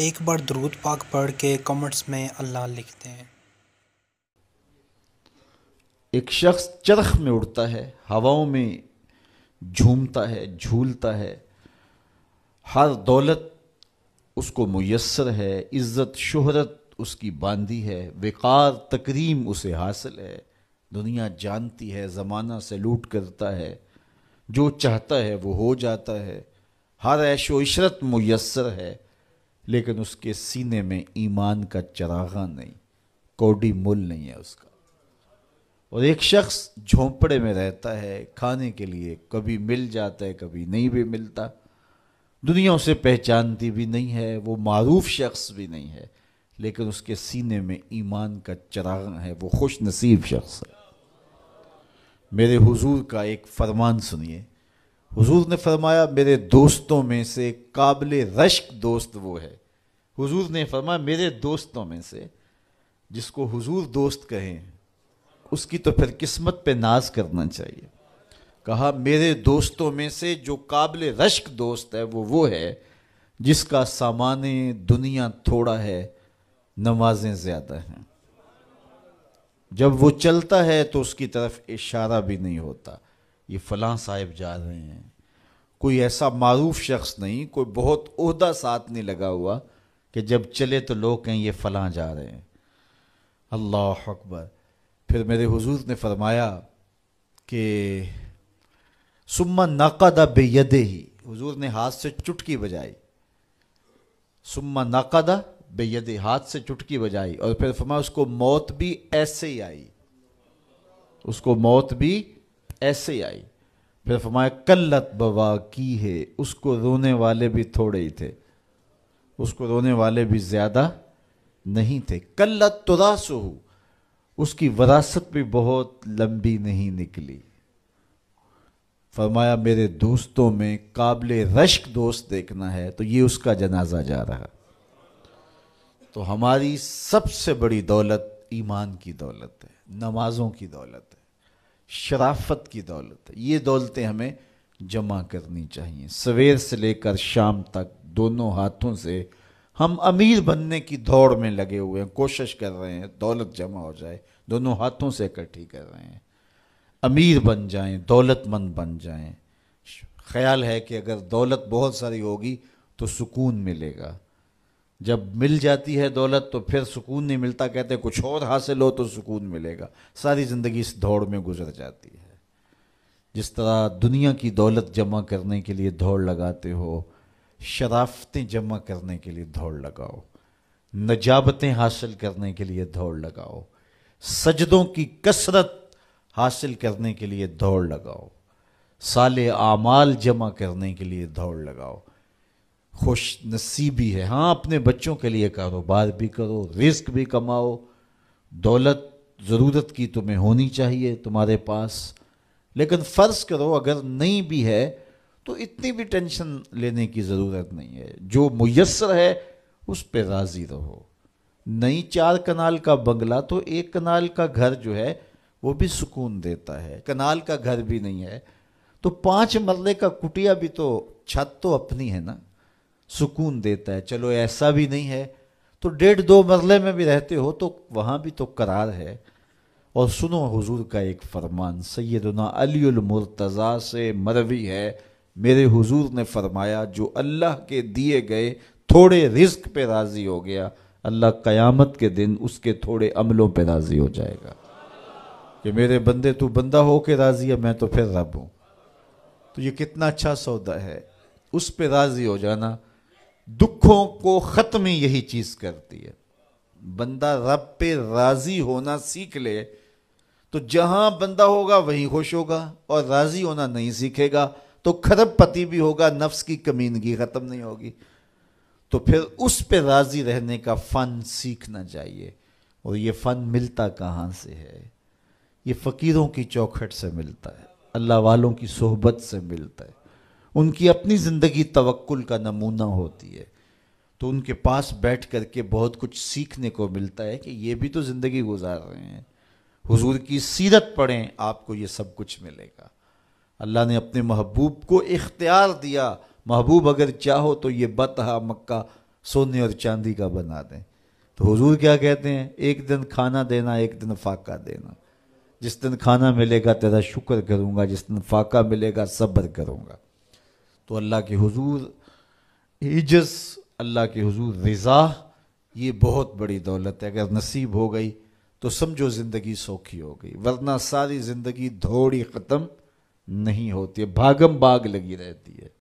एक बार दरूद पाक पढ़ के कमेंट्स में अल्लाह लिखते हैं एक शख्स चरख में उड़ता है हवाओं में झूमता है झूलता है हर दौलत उसको मैसर है इज़्ज़त शोहरत उसकी बांधी है वेकार तकरीम उसे हासिल है दुनिया जानती है ज़माना सैलूट करता है जो चाहता है वो हो जाता है हर ऐशो इशरत मैसर है लेकिन उसके सीने में ईमान का चरागा नहीं कौडी मूल नहीं है उसका और एक शख्स झोंपड़े में रहता है खाने के लिए कभी मिल जाता है कभी नहीं भी मिलता दुनिया उसे पहचानती भी नहीं है वो मरूफ शख्स भी नहीं है लेकिन उसके सीने में ईमान का चरागा है वो खुश नसीब शख्स है मेरे हुजूर का एक फरमान सुनिए हुजूर ने फरमाया मेरे दोस्तों में से काबिल रश्क दोस्त वो है हुजूर ने फरमाया मेरे दोस्तों में से जिसको हुजूर दोस्त कहें उसकी तो फिर किस्मत पे नाज करना चाहिए कहा मेरे दोस्तों में से जो काबिल रश्क दोस्त है वो वो है जिसका सामान दुनिया थोड़ा है नमाजें ज़्यादा हैं जब वो चलता है तो उसकी तरफ इशारा भी नहीं होता ये फ़लाँ साहिब जा रहे हैं कोई ऐसा मारूफ शख्स नहीं कोई बहुत उहदा साथ नहीं लगा हुआ कि जब चले तो लोग कहें ये फ़लाँ जा रहे हैं अल्लाह अकबर फिर मेरे हुजूर ने फरमाया कि सुम्मा नकद बेयद ही हुजूर ने हाथ से चुटकी बजाई सुम्मा नकद बेयद हाथ से चुटकी बजाई और फिर फरमाया उसको मौत भी ऐसे ही आई उसको मौत भी ऐसे आई फिर फरमाया कल्लत बवा की है उसको रोने वाले भी थोड़े ही थे उसको रोने वाले भी ज़्यादा नहीं थे कल्लत तुरासू उसकी वरासत भी बहुत लंबी नहीं निकली फरमाया मेरे दोस्तों में काबिल रश्क दोस्त देखना है तो ये उसका जनाजा जा रहा तो हमारी सबसे बड़ी दौलत ईमान की दौलत है नमाजों की दौलत है शराफत की दौलत है ये दौलतें हमें जमा करनी चाहिए सवेर से लेकर शाम तक दोनों हाथों से हम अमीर बनने की दौड़ में लगे हुए हैं कोशिश कर रहे हैं दौलत जमा हो जाए दोनों हाथों से इकट्ठी कर रहे हैं अमीर बन जाएं दौलतमंद बन जाएं ख्याल है कि अगर दौलत बहुत सारी होगी तो सुकून मिलेगा जब मिल जाती है दौलत तो फिर सुकून नहीं मिलता कहते कुछ और हासिल हो तो सुकून मिलेगा सारी ज़िंदगी इस दौड़ में गुजर जाती है जिस तरह दुनिया की दौलत जमा करने के लिए दौड़ लगाते हो शराफतें जमा करने के लिए दौड़ लगाओ नजाबतें हासिल करने के लिए दौड़ लगाओ सजदों की कसरत हासिल करने के लिए दौड़ लगाओ साले आमाल जमा करने के लिए दौड़ लगाओ खुश नसीबी है हाँ अपने बच्चों के लिए कारोबार भी करो रिस्क भी कमाओ दौलत ज़रूरत की तुम्हें होनी चाहिए तुम्हारे पास लेकिन फ़र्ज़ करो अगर नहीं भी है तो इतनी भी टेंशन लेने की ज़रूरत नहीं है जो मैसर है उस पर राज़ी रहो नई चार कनाल का बंगला तो एक कनाल का घर जो है वो भी सुकून देता है कनाल का घर भी नहीं है तो पांच मरले का कुटिया भी तो छत तो अपनी है ना सुकून देता है चलो ऐसा भी नहीं है तो डेढ़ दो मरले में भी रहते हो तो वहाँ भी तो करार है और सुनो हुजूर का एक फरमान सैदना अलीमरतज़ा से मरवी है मेरे हुजूर ने फरमाया जो अल्लाह के दिए गए थोड़े रिस्क पे राज़ी हो गया अल्लाह क़यामत के दिन उसके थोड़े अमलों पे राज़ी हो जाएगा कि मेरे बंदे तू बंदा हो के राज़ी है मैं तो फिर रब हूँ तो ये कितना अच्छा सौदा है उस पे राज़ी हो जाना दुखों को ख़त्म ही यही चीज़ करती है बंदा रब पे राज़ी होना सीख ले तो जहां बंदा होगा वहीं खुश होगा और राज़ी होना नहीं सीखेगा तो खरब पति भी होगा नफ्स की कमीनगी ख़त्म नहीं होगी तो फिर उस पे राज़ी रहने का फ़न सीखना चाहिए और ये फ़न मिलता कहाँ से है ये फ़कीरों की चौखट से मिलता है अल्लाह वालों की सोहबत से मिलता है उनकी अपनी ज़िंदगी तवक्ल का नमूना होती है तो उनके पास बैठ कर के बहुत कुछ सीखने को मिलता है कि ये भी तो ज़िंदगी गुजार रहे हैं हुजूर की सीरत पढ़ें आपको ये सब कुछ मिलेगा अल्लाह ने अपने महबूब को इख्तियार दिया महबूब अगर चाहो तो ये बतहा मक्का सोने और चांदी का बना दें तो हुजूर क्या कहते हैं एक दिन खाना देना एक दिन फाका देना जिस दिन खाना मिलेगा तेरा शुक्र करूँगा जिस दिन फाका मिलेगा सब्र करूँगा तो अल्लाह के हजूर इजस अल्लाह के हजूर रज़ा ये बहुत बड़ी दौलत है अगर नसीब हो गई तो समझो ज़िंदगी सौखी हो गई वरना सारी ज़िंदगी धोड़ी ख़त्म नहीं होती है भागम भाग लगी रहती है